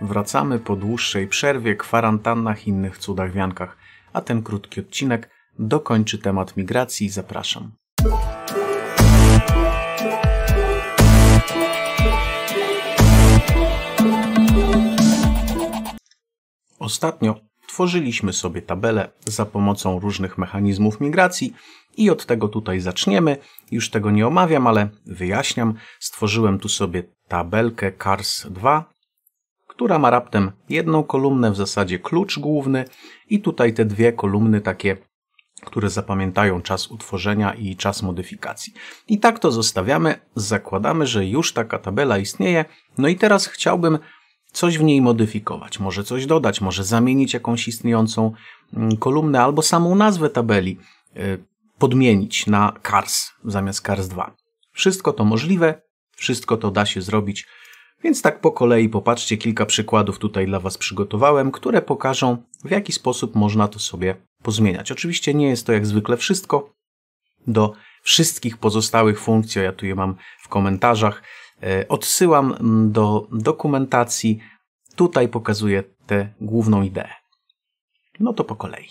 Wracamy po dłuższej przerwie, kwarantannach, innych cudach wiankach, a ten krótki odcinek dokończy temat migracji. Zapraszam. Ostatnio tworzyliśmy sobie tabelę za pomocą różnych mechanizmów migracji i od tego tutaj zaczniemy. Już tego nie omawiam, ale wyjaśniam. Stworzyłem tu sobie tabelkę CARS 2 która ma raptem jedną kolumnę, w zasadzie klucz główny i tutaj te dwie kolumny takie które zapamiętają czas utworzenia i czas modyfikacji. I tak to zostawiamy, zakładamy, że już taka tabela istnieje, no i teraz chciałbym coś w niej modyfikować, może coś dodać, może zamienić jakąś istniejącą mm, kolumnę albo samą nazwę tabeli y, podmienić na CARS zamiast CARS 2. Wszystko to możliwe, wszystko to da się zrobić więc tak po kolei popatrzcie, kilka przykładów tutaj dla Was przygotowałem, które pokażą, w jaki sposób można to sobie pozmieniać. Oczywiście nie jest to jak zwykle wszystko. Do wszystkich pozostałych funkcji, ja tu je mam w komentarzach, e, odsyłam do dokumentacji. Tutaj pokazuję tę główną ideę. No to po kolei.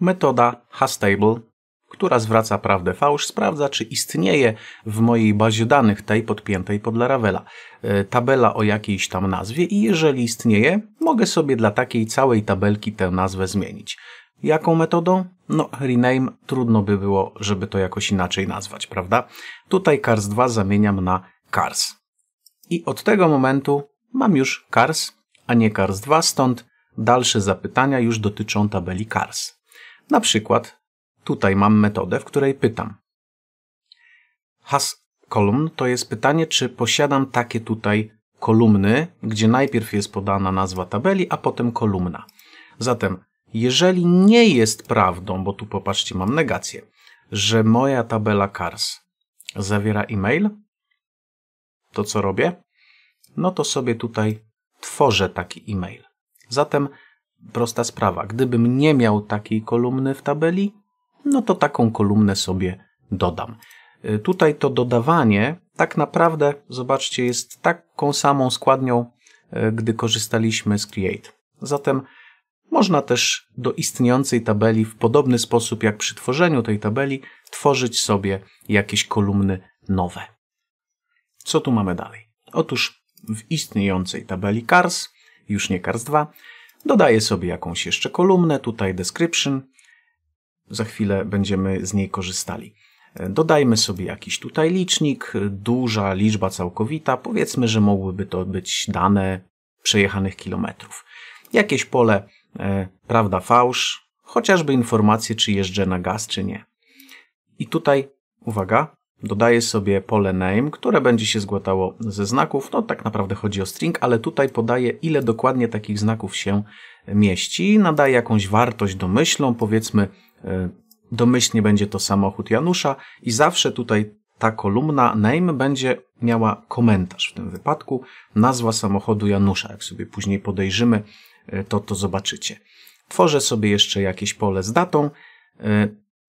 Metoda hastable która zwraca prawdę fałsz, sprawdza, czy istnieje w mojej bazie danych, tej podpiętej pod Laravela, e, tabela o jakiejś tam nazwie i jeżeli istnieje, mogę sobie dla takiej całej tabelki tę nazwę zmienić. Jaką metodą? No, rename trudno by było, żeby to jakoś inaczej nazwać, prawda? Tutaj cars 2 zamieniam na cars. I od tego momentu mam już cars, a nie cars 2, stąd dalsze zapytania już dotyczą tabeli cars. Na przykład Tutaj mam metodę, w której pytam. Has kolumn to jest pytanie, czy posiadam takie tutaj kolumny, gdzie najpierw jest podana nazwa tabeli, a potem kolumna. Zatem, jeżeli nie jest prawdą, bo tu popatrzcie, mam negację, że moja tabela CARS zawiera e-mail, to co robię? No to sobie tutaj tworzę taki e-mail. Zatem prosta sprawa, gdybym nie miał takiej kolumny w tabeli, no to taką kolumnę sobie dodam. Y, tutaj to dodawanie tak naprawdę, zobaczcie, jest taką samą składnią, y, gdy korzystaliśmy z Create. Zatem można też do istniejącej tabeli w podobny sposób jak przy tworzeniu tej tabeli tworzyć sobie jakieś kolumny nowe. Co tu mamy dalej? Otóż w istniejącej tabeli CARS, już nie CARS 2, dodaję sobie jakąś jeszcze kolumnę, tutaj description, za chwilę będziemy z niej korzystali. E, dodajmy sobie jakiś tutaj licznik, duża liczba całkowita, powiedzmy, że mogłyby to być dane przejechanych kilometrów. Jakieś pole, e, prawda, fałsz, chociażby informacje, czy jeżdżę na gaz, czy nie. I tutaj, uwaga, Dodaję sobie pole name, które będzie się zgładało ze znaków. No tak naprawdę chodzi o string, ale tutaj podaję ile dokładnie takich znaków się mieści. Nadaję jakąś wartość domyślną, powiedzmy e, domyślnie będzie to samochód Janusza i zawsze tutaj ta kolumna name będzie miała komentarz w tym wypadku, nazwa samochodu Janusza. Jak sobie później podejrzymy, e, to to zobaczycie. Tworzę sobie jeszcze jakieś pole z datą, e,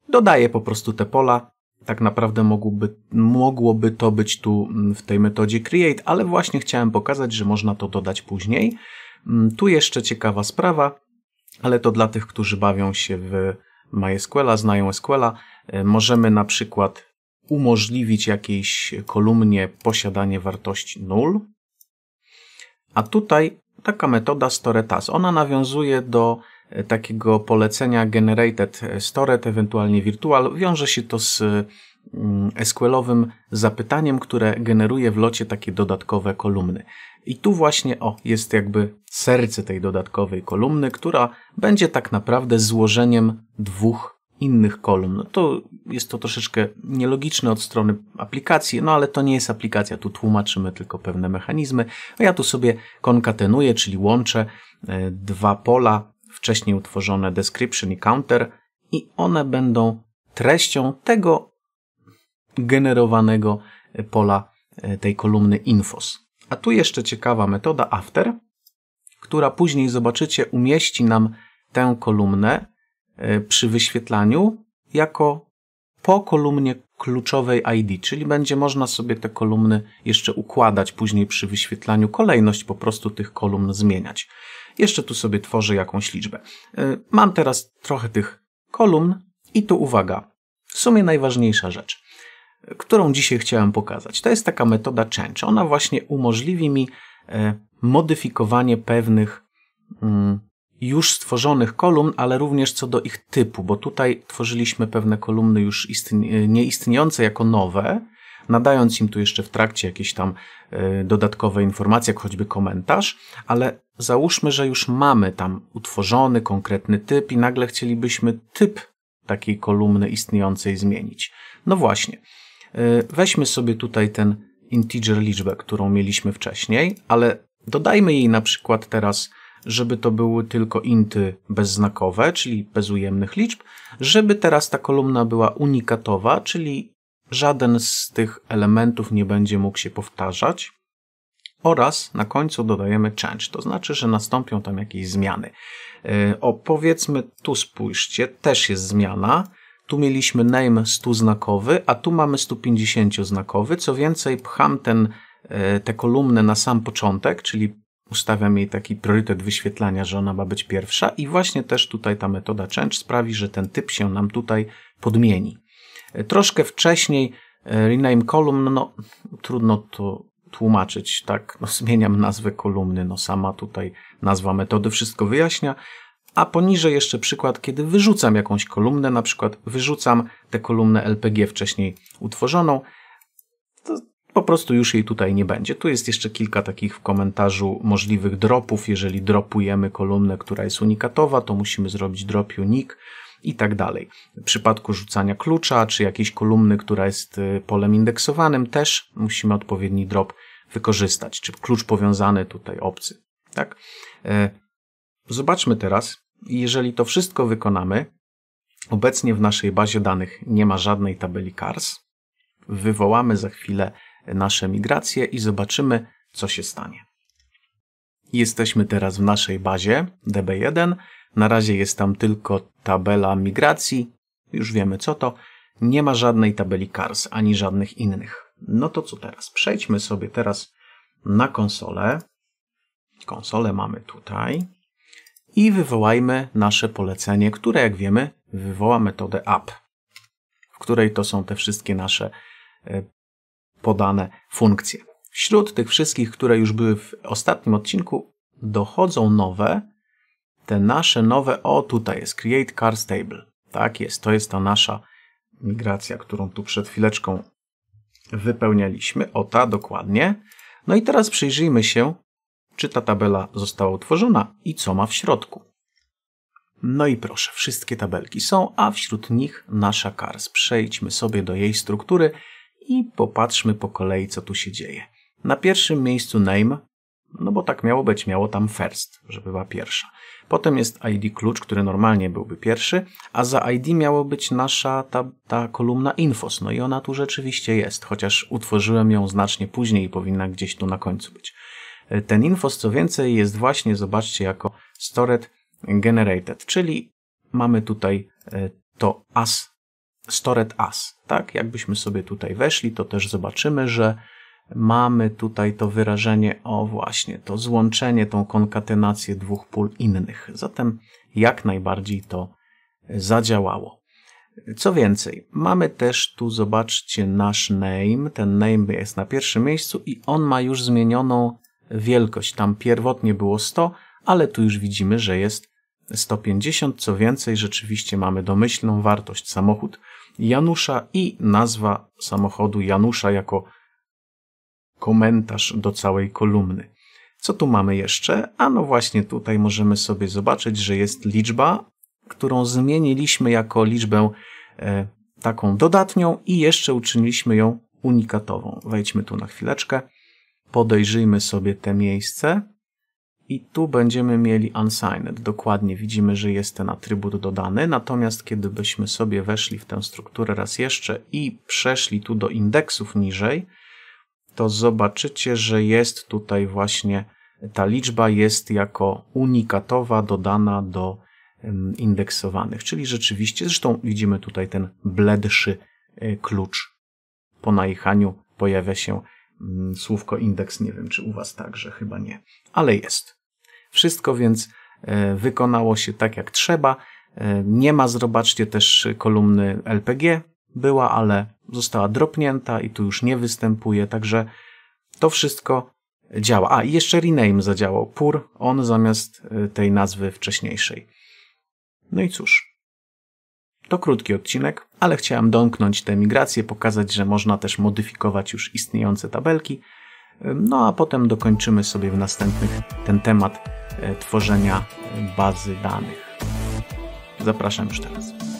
dodaję po prostu te pola, tak naprawdę mogłoby, mogłoby to być tu mm, w tej metodzie create, ale właśnie chciałem pokazać, że można to dodać później. Mm, tu jeszcze ciekawa sprawa, ale to dla tych, którzy bawią się w MySQL, znają SQL, e, możemy na przykład umożliwić jakiejś kolumnie posiadanie wartości null. A tutaj taka metoda storetas. Ona nawiązuje do E, takiego polecenia generated stored, ewentualnie virtual. Wiąże się to z mm, SQL-owym zapytaniem, które generuje w locie takie dodatkowe kolumny. I tu właśnie o jest jakby serce tej dodatkowej kolumny, która będzie tak naprawdę złożeniem dwóch innych kolumn. No to jest to troszeczkę nielogiczne od strony aplikacji, no ale to nie jest aplikacja, tu tłumaczymy tylko pewne mechanizmy. A ja tu sobie konkatenuję, czyli łączę e, dwa pola wcześniej utworzone description i counter i one będą treścią tego generowanego pola e, tej kolumny infos. A tu jeszcze ciekawa metoda after, która później zobaczycie umieści nam tę kolumnę e, przy wyświetlaniu jako po kolumnie kluczowej ID, czyli będzie można sobie te kolumny jeszcze układać później przy wyświetlaniu, kolejność po prostu tych kolumn zmieniać jeszcze tu sobie tworzę jakąś liczbę. E, mam teraz trochę tych kolumn i tu uwaga, w sumie najważniejsza rzecz, którą dzisiaj chciałem pokazać. To jest taka metoda change. Ona właśnie umożliwi mi e, modyfikowanie pewnych mm, już stworzonych kolumn, ale również co do ich typu, bo tutaj tworzyliśmy pewne kolumny już nieistniejące jako nowe, nadając im tu jeszcze w trakcie jakieś tam e, dodatkowe informacje, jak choćby komentarz, ale załóżmy, że już mamy tam utworzony konkretny typ i nagle chcielibyśmy typ takiej kolumny istniejącej zmienić. No właśnie. Y, weźmy sobie tutaj ten integer liczbę, którą mieliśmy wcześniej, ale dodajmy jej na przykład teraz, żeby to były tylko inty bezznakowe, czyli bez ujemnych liczb, żeby teraz ta kolumna była unikatowa, czyli żaden z tych elementów nie będzie mógł się powtarzać oraz na końcu dodajemy change, to znaczy, że nastąpią tam jakieś zmiany. E, o, powiedzmy, tu spójrzcie, też jest zmiana. Tu mieliśmy name 100 znakowy, a tu mamy 150 znakowy. Co więcej, pcham ten, e, tę kolumnę na sam początek, czyli ustawiam jej taki priorytet wyświetlania, że ona ma być pierwsza i właśnie też tutaj ta metoda change sprawi, że ten typ się nam tutaj podmieni. E, troszkę wcześniej rename column, no trudno to tłumaczyć, tak, no, zmieniam nazwę kolumny, no sama tutaj nazwa metody wszystko wyjaśnia, a poniżej jeszcze przykład, kiedy wyrzucam jakąś kolumnę, na przykład wyrzucam tę kolumnę LPG wcześniej utworzoną, to po prostu już jej tutaj nie będzie. Tu jest jeszcze kilka takich w komentarzu możliwych dropów. Jeżeli dropujemy kolumnę, która jest unikatowa, to musimy zrobić drop unique i tak dalej. W przypadku rzucania klucza czy jakiejś kolumny, która jest y, polem indeksowanym, też musimy odpowiedni drop wykorzystać, czy klucz powiązany tutaj obcy. Tak? E, zobaczmy teraz, jeżeli to wszystko wykonamy, obecnie w naszej bazie danych nie ma żadnej tabeli CARS. Wywołamy za chwilę nasze migracje i zobaczymy, co się stanie. Jesteśmy teraz w naszej bazie DB1. Na razie jest tam tylko tabela migracji. Już wiemy co to. Nie ma żadnej tabeli CARS ani żadnych innych. No to co teraz? Przejdźmy sobie teraz na konsolę. Konsolę mamy tutaj. I wywołajmy nasze polecenie, które jak wiemy wywoła metodę app, w której to są te wszystkie nasze e, podane funkcje. Wśród tych wszystkich, które już były w ostatnim odcinku, dochodzą nowe. Te nasze nowe, o tutaj jest Create Car Stable. Tak jest, to jest ta nasza migracja, którą tu przed chwileczką wypełnialiśmy. O ta dokładnie. No i teraz przyjrzyjmy się, czy ta tabela została utworzona i co ma w środku. No i proszę, wszystkie tabelki są, a wśród nich nasza CARS. Przejdźmy sobie do jej struktury i popatrzmy po kolei, co tu się dzieje. Na pierwszym miejscu name, no bo tak miało być, miało tam first, żeby była pierwsza. Potem jest ID klucz, który normalnie byłby pierwszy, a za ID miało być nasza ta, ta kolumna infos. No i ona tu rzeczywiście jest, chociaż utworzyłem ją znacznie później i powinna gdzieś tu na końcu być. E, ten infos, co więcej, jest właśnie, zobaczcie, jako stored generated, czyli mamy tutaj e, to as, stored as, tak? Jakbyśmy sobie tutaj weszli, to też zobaczymy, że mamy tutaj to wyrażenie o właśnie to złączenie, tą konkatenację dwóch pól innych. Zatem jak najbardziej to e, zadziałało. Co więcej, mamy też tu, zobaczcie, nasz name. Ten name jest na pierwszym miejscu i on ma już zmienioną wielkość. Tam pierwotnie było 100, ale tu już widzimy, że jest 150. Co więcej, rzeczywiście mamy domyślną wartość samochód Janusza i nazwa samochodu Janusza jako komentarz do całej kolumny. Co tu mamy jeszcze? A no właśnie tutaj możemy sobie zobaczyć, że jest liczba, którą zmieniliśmy jako liczbę e, taką dodatnią i jeszcze uczyniliśmy ją unikatową. Wejdźmy tu na chwileczkę, podejrzyjmy sobie te miejsce i tu będziemy mieli unsigned. Dokładnie widzimy, że jest ten atrybut dodany, natomiast kiedy byśmy sobie weszli w tę strukturę raz jeszcze i przeszli tu do indeksów niżej, to zobaczycie, że jest tutaj właśnie ta liczba jest jako unikatowa dodana do indeksowanych, czyli rzeczywiście, zresztą widzimy tutaj ten bledszy e, klucz. Po najechaniu pojawia się mm, słówko indeks, nie wiem czy u Was także, chyba nie, ale jest. Wszystko więc e, wykonało się tak jak trzeba. E, nie ma, zobaczcie też kolumny LPG, była, ale została dropnięta i tu już nie występuje, także to wszystko działa. A, i jeszcze rename zadziałał. Pur, on zamiast y, tej nazwy wcześniejszej. No i cóż. To krótki odcinek, ale chciałem domknąć tę migrację, pokazać, że można też modyfikować już istniejące tabelki. No a potem dokończymy sobie w następnych ten temat e, tworzenia bazy danych. Zapraszam już teraz.